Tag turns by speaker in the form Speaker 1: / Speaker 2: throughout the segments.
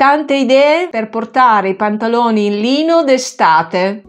Speaker 1: Tante idee per portare i pantaloni in lino d'estate.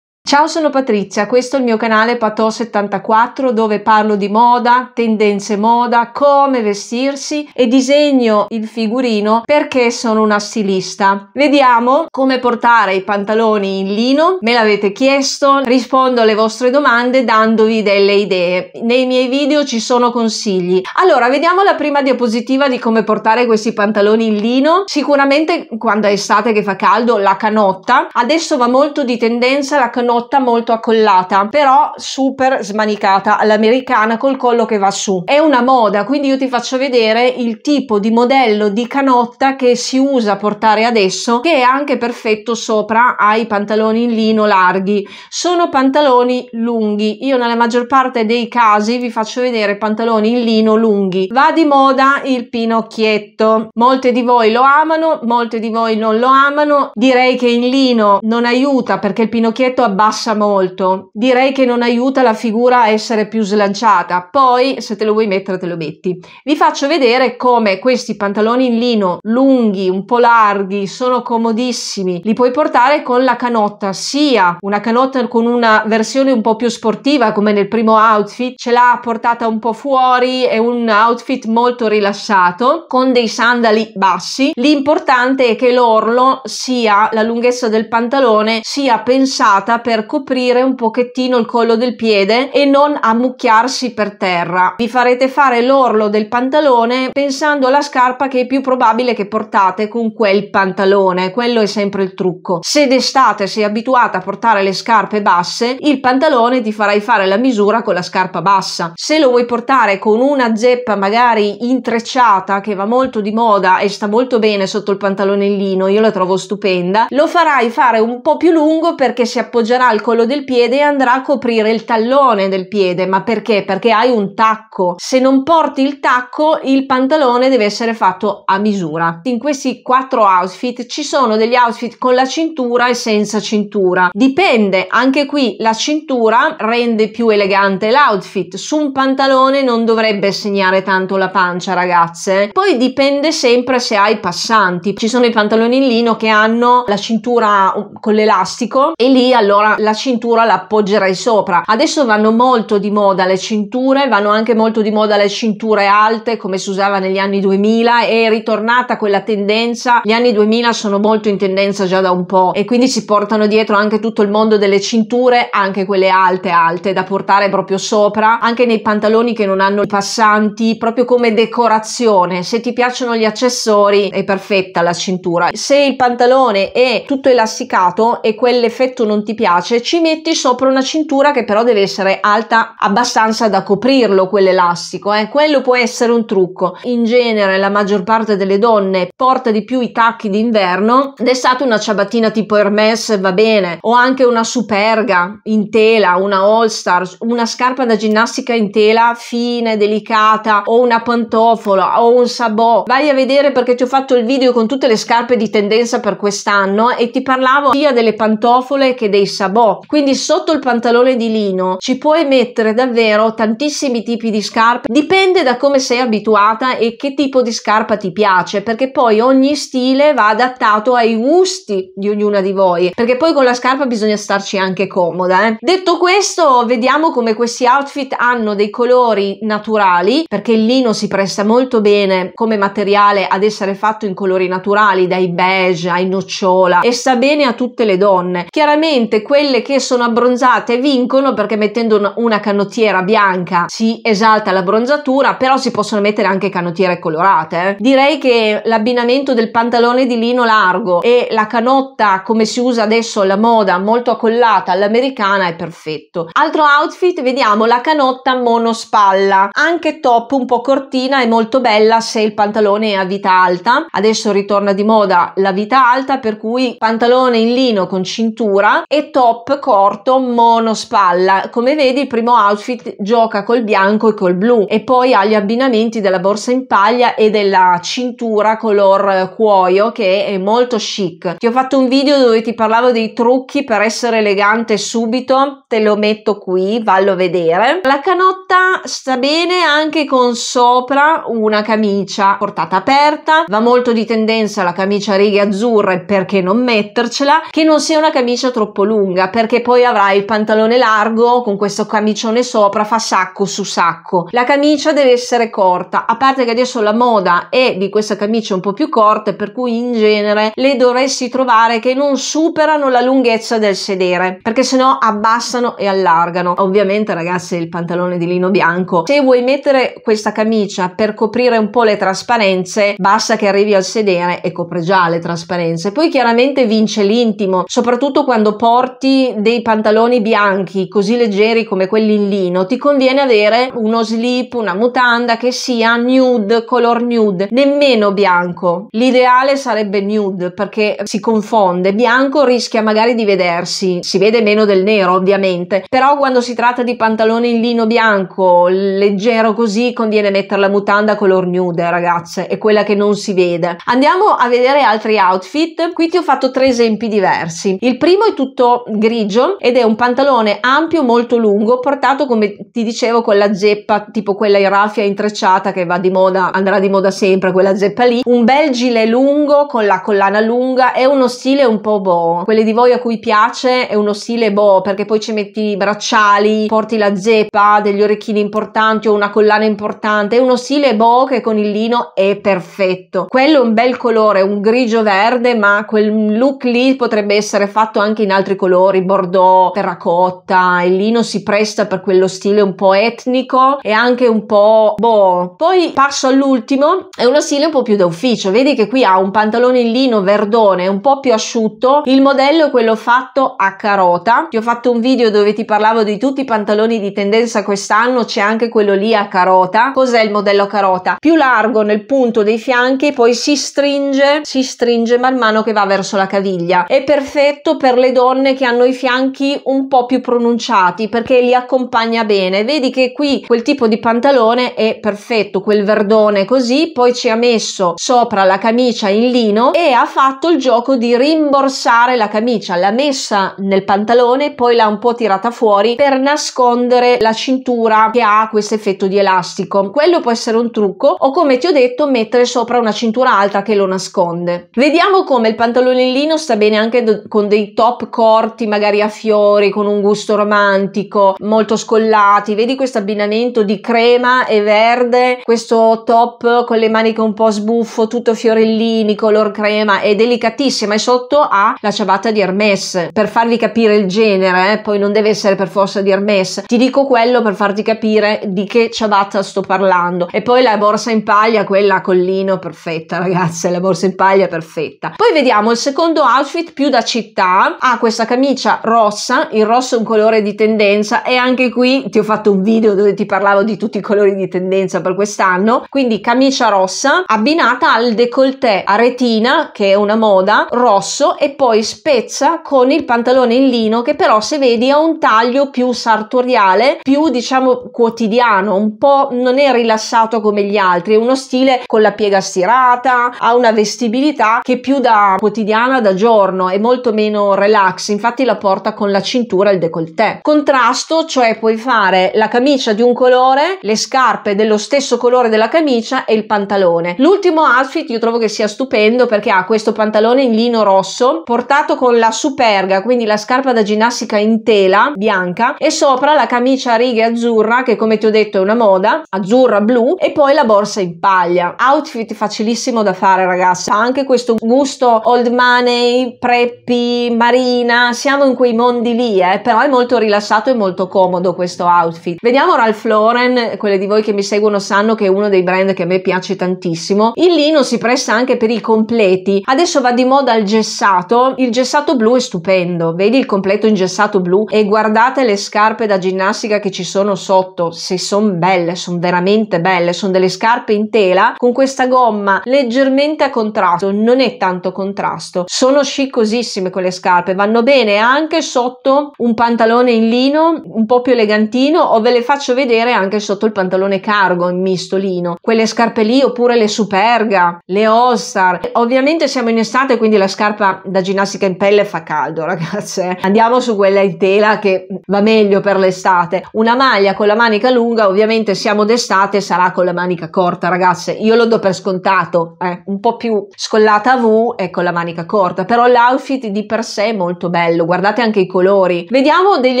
Speaker 1: Ciao, sono Patrizia, questo è il mio canale Pato 74 dove parlo di moda, tendenze moda, come vestirsi e disegno il figurino perché sono una stilista. Vediamo come portare i pantaloni in lino, me l'avete chiesto, rispondo alle vostre domande dandovi delle idee. Nei miei video ci sono consigli. Allora, vediamo la prima diapositiva di come portare questi pantaloni in lino. Sicuramente quando è estate che fa caldo, la canotta. Adesso va molto di tendenza la canotta ridotta, molto accollata, però super smanicata all'americana col collo che va su. È una moda, quindi io ti faccio vedere il tipo di modello di canotta che si usa portare adesso, che è anche perfetto sopra ai pantaloni in lino larghi. Sono pantaloni lunghi. Io nella maggior parte dei casi vi faccio vedere pantaloni in lino lunghi. Va di moda il pinocchietto. Molte di voi lo amano, molte di voi non lo amano. Direi che in lino non aiuta perché il pinocchietto abbassa passa molto. Direi che non aiuta la figura a essere più slanciata. Poi, se te lo vuoi mettere, te lo metti. Vi faccio vedere come questi pantaloni in lino lunghi, un po' larghi, sono comodissimi. Li puoi portare con la canotta, sia una canotta con una versione un po' più sportiva, come nel primo outfit, ce l'ha portata un po' fuori, è un outfit molto rilassato, con dei sandali bassi. L'importante è che l'orlo sia, la lunghezza del pantalone, sia pensata per coprire un pochettino il collo del piede e non ammucchiarsi per terra. Vi farete fare l'orlo del pantalone pensando alla scarpa che è più probabile che portate con quel pantalone, quello è sempre il trucco. Se d'estate sei abituata a portare le scarpe basse, il pantalone ti farai fare la misura con la scarpa bassa. Se lo vuoi portare con una zeppa magari intrecciata che va molto di moda e sta molto bene sotto il pantalonellino, io la trovo stupenda, lo farai fare un po' più lungo perché si appoggerà arriverà al collo del piede e andrà a coprire il tallone del piede. Ma perché? Perché hai un tacco. Se non porti il tacco, il pantalone deve essere fatto a misura. In questi quattro outfit ci sono degli outfit con la cintura e senza cintura. Dipende, anche qui la cintura rende più elegante l'outfit. Su un pantalone non dovrebbe segnare tanto la pancia, ragazze. Poi dipende sempre se hai passanti. Ci sono i pantaloni in lino che hanno la cintura um, con l'elastico e lì allora la cintura la appoggerai sopra. Adesso vanno molto di moda le cinture, vanno anche molto di moda le cinture alte come si usava negli anni 2000 è ritornata quella tendenza. Gli anni 2000 sono molto in tendenza già da un po' e quindi si portano dietro anche tutto il mondo delle cinture, anche quelle alte alte da portare proprio sopra, anche nei pantaloni che non hanno i passanti, proprio come decorazione. Se ti piacciono gli accessori è perfetta la cintura. Se il pantalone è tutto elasticato e quell'effetto non ti piace brace ci metti sopra una cintura che però deve essere alta abbastanza da coprirlo quell'elastico eh? quello può essere un trucco in genere la maggior parte delle donne porta di più i tacchi d'inverno d'estate una ciabattina tipo Hermes va bene o anche una superga in tela una all Stars, una scarpa da ginnastica in tela fine delicata o una pantofola o un sabò vai a vedere perché ti ho fatto il video con tutte le scarpe di tendenza per quest'anno e ti parlavo sia delle pantofole che dei sabò boh. Quindi sotto il pantalone di lino ci puoi mettere davvero tantissimi tipi di scarpe. Dipende da come sei abituata e che tipo di scarpa ti piace, perché poi ogni stile va adattato ai gusti di ognuna di voi, perché poi con la scarpa bisogna starci anche comoda. Eh? Detto questo, vediamo come questi outfit hanno dei colori naturali, perché il lino si presta molto bene come materiale ad essere fatto in colori naturali, dai beige ai nocciola e sta bene a tutte le donne. Chiaramente quelli quelle che sono abbronzate vincono perché mettendo una, canottiera bianca si esalta l'abbronzatura, bronzatura, però si possono mettere anche canottiere colorate. Eh. Direi che l'abbinamento del pantalone di lino largo e la canotta come si usa adesso alla moda, molto accollata all'americana, è perfetto. Altro outfit, vediamo la canotta monospalla, anche top un po' cortina e molto bella se il pantalone è a vita alta. Adesso ritorna di moda la vita alta, per cui pantalone in lino con cintura e top top corto monospalla. Come vedi il primo outfit gioca col bianco e col blu e poi ha gli abbinamenti della borsa in paglia e della cintura color cuoio che è molto chic. Ti ho fatto un video dove ti parlavo dei trucchi per essere elegante subito, te lo metto qui, vallo a vedere. La canotta sta bene anche con sopra una camicia portata aperta, va molto di tendenza la camicia righe azzurre perché non mettercela, che non sia una camicia troppo lunga lunga perché poi avrai il pantalone largo con questo camicione sopra fa sacco su sacco la camicia deve essere corta a parte che adesso la moda è di queste camicie un po' più corte per cui in genere le dovresti trovare che non superano la lunghezza del sedere perché sennò abbassano e allargano ovviamente ragazzi il pantalone di lino bianco se vuoi mettere questa camicia per coprire un po' le trasparenze basta che arrivi al sedere e copre già le trasparenze poi chiaramente vince l'intimo soprattutto quando porti dei pantaloni bianchi così leggeri come quelli in lino, ti conviene avere uno slip, una mutanda che sia nude, color nude, nemmeno bianco. L'ideale sarebbe nude perché si confonde, bianco rischia magari di vedersi, si vede meno del nero ovviamente, però quando si tratta di pantaloni in lino bianco, leggero così, conviene mettere la mutanda color nude ragazze, è quella che non si vede. Andiamo a vedere altri outfit, qui ti ho fatto tre esempi diversi. Il primo è tutto grigio ed è un pantalone ampio molto lungo portato come ti dicevo con la zeppa tipo quella in raffia intrecciata che va di moda andrà di moda sempre quella zeppa lì un bel gilet lungo con la collana lunga è uno stile un po' boh quelle di voi a cui piace è uno stile boh perché poi ci metti i bracciali porti la zeppa degli orecchini importanti o una collana importante è uno stile boh che con il lino è perfetto quello è un bel colore un grigio verde ma quel look lì potrebbe essere fatto anche in altri colori colori bordeaux, terracotta il lino si presta per quello stile un po' etnico e anche un po' boh. Poi passo all'ultimo, è uno stile un po' più da ufficio, vedi che qui ha un pantalone in lino verdone un po' più asciutto, il modello è quello fatto a carota, ti ho fatto un video dove ti parlavo di tutti i pantaloni di tendenza quest'anno, c'è anche quello lì a carota, cos'è il modello a carota? Più largo nel punto dei fianchi, poi si stringe, si stringe man mano che va verso la caviglia, è perfetto per le donne che hanno hanno i fianchi un po' più pronunciati perché li accompagna bene. Vedi che qui quel tipo di pantalone è perfetto, quel verdone così, poi ci ha messo sopra la camicia in lino e ha fatto il gioco di rimborsare la camicia, l'ha messa nel pantalone, poi l'ha un po' tirata fuori per nascondere la cintura che ha questo effetto di elastico. Quello può essere un trucco o come ti ho detto mettere sopra una cintura alta che lo nasconde. Vediamo come il pantalone in lino sta bene anche con dei top corti fatti magari a fiori con un gusto romantico, molto scollati. Vedi questo abbinamento di crema e verde, questo top con le maniche un po' sbuffo, tutto fiorellini, color crema, è delicatissima e sotto ha la ciabatta di Hermes per farvi capire il genere, eh? poi non deve essere per forza di Hermes. Ti dico quello per farti capire di che ciabatta sto parlando. E poi la borsa in paglia, quella collino perfetta, ragazze, la borsa in paglia perfetta. Poi vediamo il secondo outfit più da città, ha questa camicia camicia rossa, il rosso è un colore di tendenza e anche qui ti ho fatto un video dove ti parlavo di tutti i colori di tendenza per quest'anno, quindi camicia rossa abbinata al décolleté a retina che è una moda rosso e poi spezza con il pantalone in lino che però se vedi ha un taglio più sartoriale, più diciamo quotidiano, un po' non è rilassato come gli altri, è uno stile con la piega stirata, ha una vestibilità che più da quotidiana da giorno, è molto meno relax, infatti infatti la porta con la cintura e il décolleté. Contrasto, cioè puoi fare la camicia di un colore, le scarpe dello stesso colore della camicia e il pantalone. L'ultimo outfit io trovo che sia stupendo perché ha questo pantalone in lino rosso portato con la superga, quindi la scarpa da ginnastica in tela bianca e sopra la camicia a righe azzurra che come ti ho detto è una moda, azzurra blu e poi la borsa in paglia. Outfit facilissimo da fare ragazzi, ha anche questo gusto old money, preppy, marina, siamo siamo in quei mondi lì, eh, però è molto rilassato e molto comodo questo outfit. Vediamo Ralph Lauren, quelle di voi che mi seguono sanno che è uno dei brand che a me piace tantissimo. Il lino si presta anche per i completi. Adesso va di moda il gessato, il gessato blu è stupendo, vedi il completo in gessato blu e guardate le scarpe da ginnastica che ci sono sotto, se sono belle, sono veramente belle, sono delle scarpe in tela con questa gomma leggermente a contrasto, non è tanto contrasto, sono chiccosissime quelle scarpe, vanno bene anche sotto un pantalone in lino un po' più elegantino o ve le faccio vedere anche sotto il pantalone cargo in misto lino, quelle scarpe lì oppure le Superga, le All-Star. Ovviamente siamo in estate quindi la scarpa da ginnastica in pelle fa caldo ragazze, eh. andiamo su quella in tela che va meglio per l'estate. Una maglia con la manica lunga ovviamente siamo d'estate sarà con la manica corta ragazze, io lo do per scontato, eh. un po' più scollata a V e con la manica corta, però l'outfit di per sé è molto bello, guardate anche i colori. Vediamo degli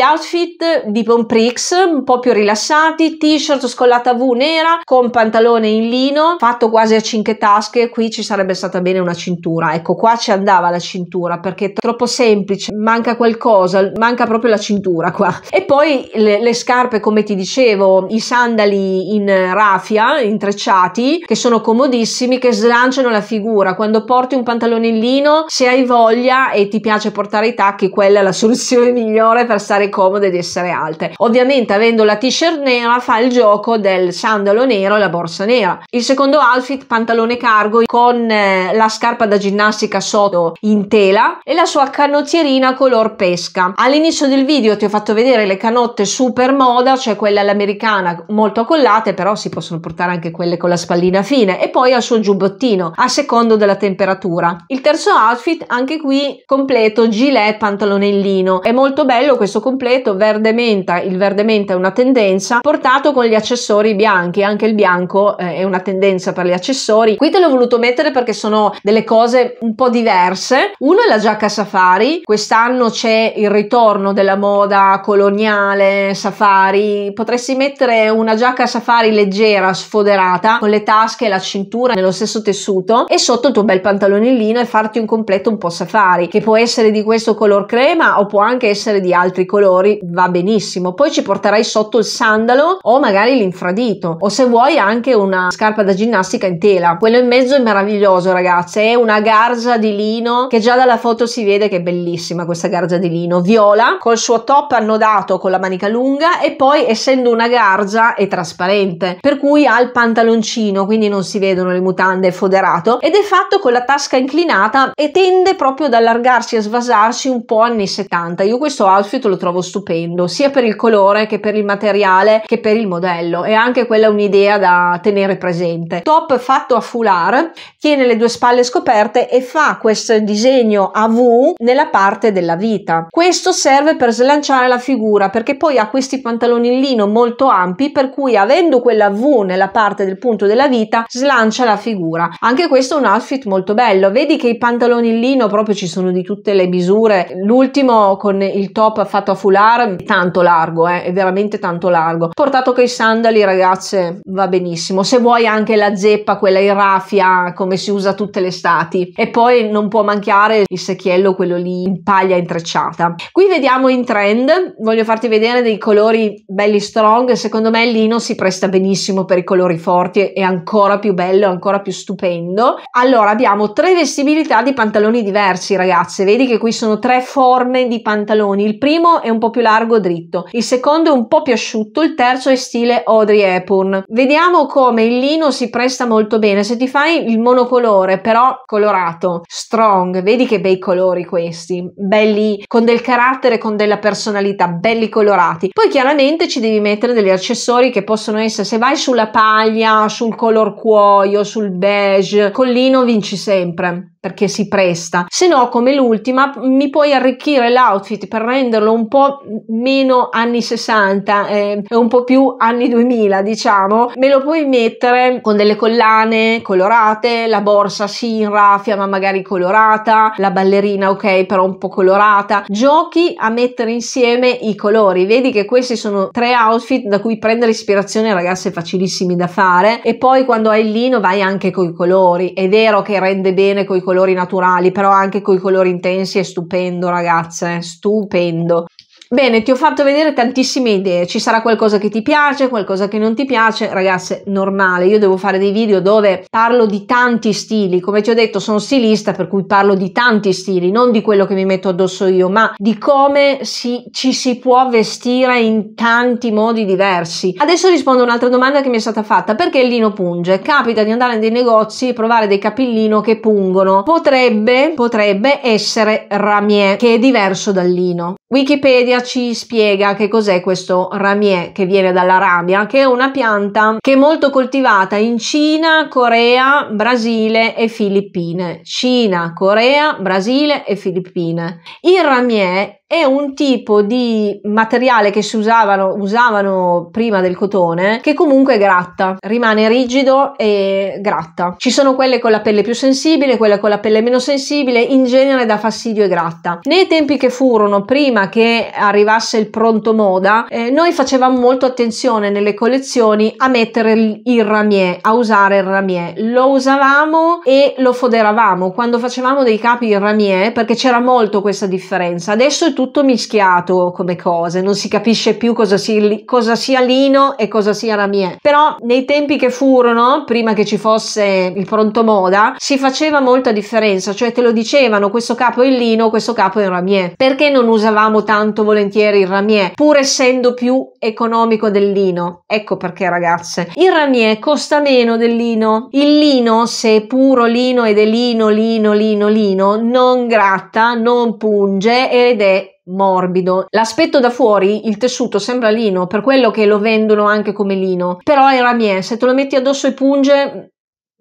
Speaker 1: outfit di Pomprix, un po' più rilassati, t-shirt scollata V nera con pantalone in lino, fatto quasi a cinque tasche, qui ci sarebbe stata bene una cintura. Ecco, qua ci andava la cintura perché è troppo semplice, manca qualcosa, manca proprio la cintura qua. E poi le, le scarpe, come ti dicevo, i sandali in raffia, intrecciati, che sono comodissimi, che slanciano la figura. Quando porti un pantalone in lino, se hai voglia e ti piace portare i tacchi, quella è la soluzione migliore per stare comode ed essere alte. Ovviamente avendo la t-shirt nera fa il gioco del sandalo nero e la borsa nera. Il secondo outfit pantalone cargo con eh, la scarpa da ginnastica sotto in tela e la sua canottierina color pesca. All'inizio del video ti ho fatto vedere le canotte super moda, cioè quelle all'americana molto collate, però si possono portare anche quelle con la spallina fine e poi al suo giubbottino a secondo della temperatura. Il terzo outfit anche qui completo gilet pantalone pantalonellino. È molto bello questo completo verde menta, il verde menta è una tendenza, portato con gli accessori bianchi, anche il bianco eh, è una tendenza per gli accessori. Qui te l'ho voluto mettere perché sono delle cose un po' diverse. Uno è la giacca safari, quest'anno c'è il ritorno della moda coloniale, safari, potresti mettere una giacca safari leggera, sfoderata, con le tasche e la cintura nello stesso tessuto e sotto il tuo bel pantalonellino e farti un completo un po' safari, che può essere di questo color crema o può anche essere di altri colori, va benissimo. Poi ci porterai sotto il sandalo o magari l'infradito o se vuoi anche una scarpa da ginnastica in tela. Quello in mezzo è meraviglioso ragazze, è una garza di lino che già dalla foto si vede che è bellissima questa garza di lino, viola col suo top annodato con la manica lunga e poi essendo una garza è trasparente per cui ha il pantaloncino quindi non si vedono le mutande, è foderato ed è fatto con la tasca inclinata e tende proprio ad allargarsi e svasarsi un po' anni 70. Io questo outfit lo trovo stupendo, sia per il colore che per il materiale che per il modello e anche quella è un'idea da tenere presente. Top fatto a foulard, tiene le due spalle scoperte e fa questo disegno a V nella parte della vita. Questo serve per slanciare la figura perché poi ha questi pantaloni in lino molto ampi per cui avendo quella V nella parte del punto della vita slancia la figura. Anche questo è un outfit molto bello. Vedi che i pantaloni in lino proprio ci sono di tutte le misure. Lui L'ultimo con il top fatto a foulard tanto largo, eh, è veramente tanto largo. Portato con i sandali ragazze va benissimo. Se vuoi anche la zeppa, quella in raffia come si usa tutte le estati. E poi non può mancare il secchiello, quello lì in paglia intrecciata. Qui vediamo in trend, voglio farti vedere dei colori belli strong. Secondo me il lino si presta benissimo per i colori forti, è ancora più bello, ancora più stupendo. Allora abbiamo tre vestibilità di pantaloni diversi ragazze, vedi che qui sono tre forti forme di pantaloni. Il primo è un po' più largo dritto, il secondo è un po' più asciutto, il terzo è stile Audrey Hepburn. Vediamo come il lino si presta molto bene. Se ti fai il monocolore, però colorato, strong, vedi che bei colori questi, belli con del carattere, con della personalità, belli colorati. Poi chiaramente ci devi mettere degli accessori che possono essere, se vai sulla paglia, sul color cuoio, sul beige, lino vinci sempre perché si presta, se no come l'ultima mi puoi arricchire l'outfit per renderlo un po' meno anni 60 eh, e eh, un po' più anni 2000 diciamo, me lo puoi mettere con delle collane colorate, la borsa sì in raffia ma magari colorata, la ballerina ok però un po' colorata, giochi a mettere insieme i colori, vedi che questi sono tre outfit da cui prendere ispirazione ragazze facilissimi da fare e poi quando hai il lino vai anche con i colori, è vero che rende bene con i colori colori naturali, però anche con i colori intensi è stupendo, ragazze, stupendo. Bene, ti ho fatto vedere tantissime idee, ci sarà qualcosa che ti piace, qualcosa che non ti piace, ragazze, normale, io devo fare dei video dove parlo di tanti stili, come ti ho detto sono stilista per cui parlo di tanti stili, non di quello che mi metto addosso io, ma di come si, ci si può vestire in tanti modi diversi. Adesso rispondo a un'altra domanda che mi è stata fatta, perché il lino punge? Capita di andare nei negozi e provare dei capillino che pungono, potrebbe, potrebbe essere ramier, che è diverso dal lino. Wikipedia ci spiega che cos'è questo ramier che viene dall'Arabia, che è una pianta che è molto coltivata in Cina, Corea, Brasile e Filippine. Cina, Corea, Brasile e Filippine. Il ramier è un tipo di materiale che si usavano, usavano, prima del cotone che comunque gratta, rimane rigido e gratta. Ci sono quelle con la pelle più sensibile, quelle con la pelle meno sensibile, in genere dà fastidio e gratta. Nei tempi che furono prima che arrivasse il pronto moda, eh, noi facevamo molto attenzione nelle collezioni a mettere il, il ramier, a usare il ramier. Lo usavamo e lo foderavamo quando facevamo dei capi in ramier perché c'era molto questa differenza. Adesso è tutto mischiato come cose, non si capisce più cosa, si, cosa sia lino e cosa sia ramier. Però nei tempi che furono, prima che ci fosse il pronto moda, si faceva molta differenza, cioè te lo dicevano questo capo è in lino, questo capo è in ramier. Perché non usavamo tanto volentieri il ramier, pur essendo più economico del lino. Ecco perché ragazze, il ramier costa meno del lino. Il lino, se è puro lino ed è lino, lino, lino, lino, non gratta, non punge ed è morbido. L'aspetto da fuori, il tessuto sembra lino, per quello che lo vendono anche come lino, però il ramier, se te lo metti addosso e punge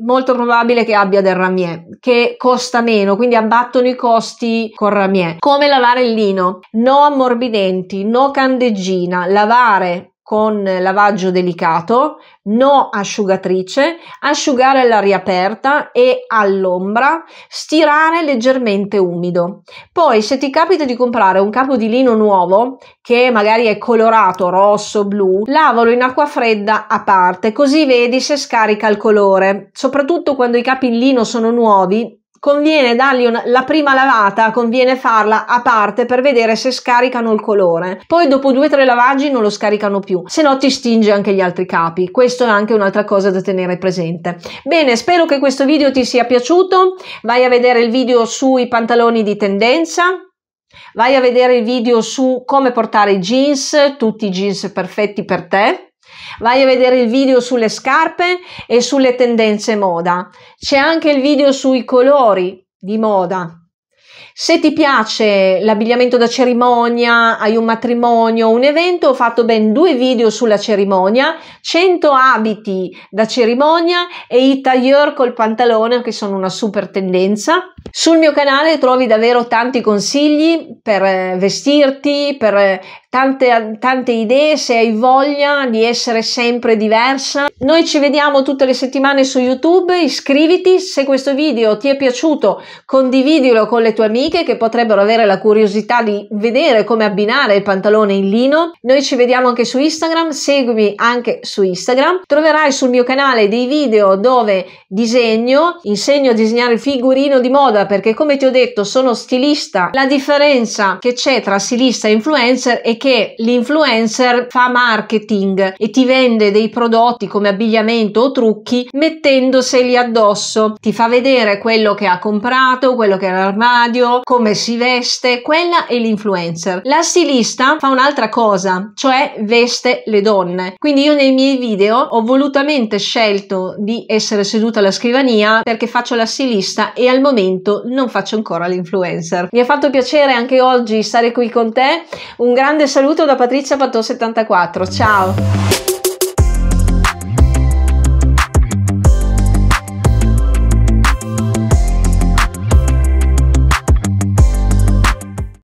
Speaker 1: molto probabile che abbia del ramier, che costa meno, quindi abbattono i costi con ramier. Come lavare il lino? No ammorbidenti, no candeggina, lavare con lavaggio delicato, no asciugatrice, asciugare all'aria aperta e all'ombra, stirare leggermente umido. Poi se ti capita di comprare un capo di lino nuovo, che magari è colorato rosso, blu, lavalo in acqua fredda a parte, così vedi se scarica il colore. Soprattutto quando i capi in lino sono nuovi, conviene dargli una, la prima lavata, conviene farla a parte per vedere se scaricano il colore. Poi dopo due o tre lavaggi non lo scaricano più, se no ti stinge anche gli altri capi. Questo è anche un'altra cosa da tenere presente. Bene, spero che questo video ti sia piaciuto. Vai a vedere il video sui pantaloni di tendenza. Vai a vedere il video su come portare i jeans, tutti i jeans perfetti per te Vai a vedere il video sulle scarpe e sulle tendenze moda. C'è anche il video sui colori di moda. Se ti piace l'abbigliamento da cerimonia, hai un matrimonio, un evento, ho fatto ben due video sulla cerimonia, 100 abiti da cerimonia e i tailleur col pantalone che sono una super tendenza sul mio canale trovi davvero tanti consigli per eh, vestirti, per eh, tante, tante idee se hai voglia di essere sempre diversa. Noi ci vediamo tutte le settimane su YouTube, iscriviti, se questo video ti è piaciuto condividilo con le tue amiche che potrebbero avere la curiosità di vedere come abbinare il pantalone in lino. Noi ci vediamo anche su Instagram, seguimi anche su Instagram. Troverai sul mio canale dei video dove disegno, insegno a disegnare il figurino di moda moda perché come ti ho detto sono stilista. La differenza che c'è tra stilista e influencer è che l'influencer fa marketing e ti vende dei prodotti come abbigliamento o trucchi mettendoseli addosso. Ti fa vedere quello che ha comprato, quello che è l'armadio, come si veste. Quella è l'influencer. La stilista fa un'altra cosa, cioè veste le donne. Quindi io nei miei video ho volutamente scelto di essere seduta alla scrivania perché faccio la stilista e al momento momento non faccio ancora l'influencer. Mi ha fatto piacere anche oggi stare qui con te. Un grande saluto da Patrizia Patò74. Ciao!